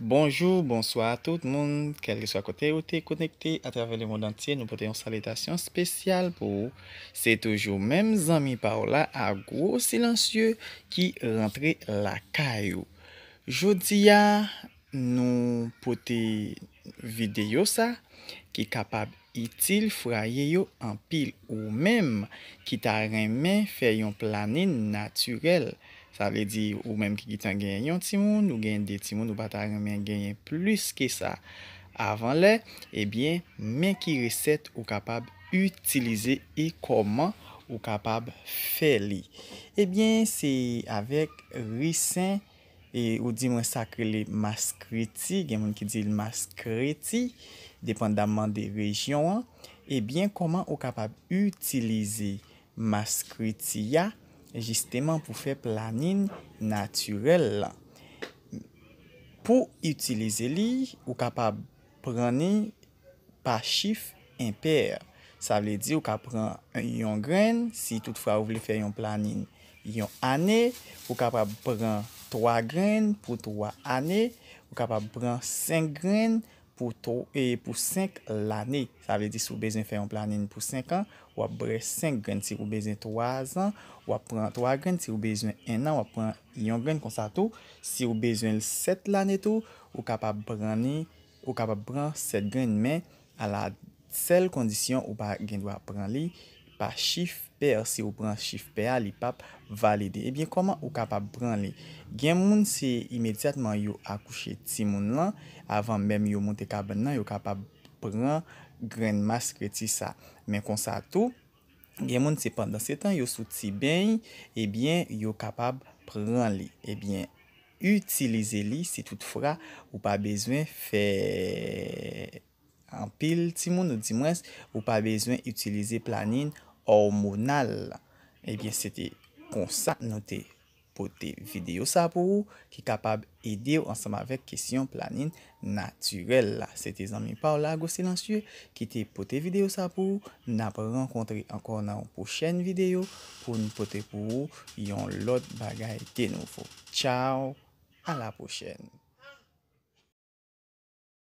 Bonjou, bonsoi a tout moun, kelri sou akote ou te konekte, atravele moun antye nou pote yon saletasyon spesyal pou ou. Se toujou mem zami paola a gwo silansye ki rentre la kayou. Joudiya nou pote videyo sa ki kapab itil fraye yo an pil ou mem ki ta remen fe yon plane naturel. Sa ve di ou men ki gitan genyen yon timoun ou genyen de timoun ou bataryan men genyen plus ke sa. Avan le, e eh bien men ki riset ou kapab utilize e koman ou kapab fe li. E eh bien se avek risen ou di mwen sakre le maskreti, gen men ki di l maskreti, depan daman de rejyon an, e bien koman ou kapab utilize maskreti ya. Justement pou fè planin naturel. Pou itilize li, ou kapab pranin pa chif imper. Sa vle di ou kapab pran yon gren, si toutfwa ou vle fè yon planin yon ane. Ou kapab pran 3 gren pou 3 ane. Ou kapab pran 5 gren pou 3 ane. pou 5 lanè. Sa vle di sou bezwen fè yon planen pou 5 an, wap bre 5 gren ti wap bezwen 3 an, wap pran 3 gren ti wap bezwen 1 an, wap pran yon gren kon sa tou. Si wap bezwen 7 lanè tou, wap kapap pran 7 gren men ala sel kondisyon wap pran li pa chif pe a, se yo pran chif pe a, li pap valide. Ebyen, eh koman yo kapab pran li? Gen moun se imediatman yo akouche timoun lan, avan menm yo moun te kaban nan, yo kapab pran gren maskre ti sa. Men konsa to, gen moun se pandan se tan, yo souti ben, ebyen, eh yo kapab pran li. Ebyen, eh utilize li, se tout fra, ou pa bezwen fe an pil timoun ou di mwens, ou pa bezwen utilize planin, hormonal. Ebyen, sete konsa nou te pote video sa pou ou ki kapab ide ou ansam avek kisyon planin naturel la. Sete zanmi pa ou la gosye lan sye ki te pote video sa pou ou. Na pou renkontre ankon nan pou chen video pou nou pote pou ou yon lot bagay denouvo. Chow, a la pou chen.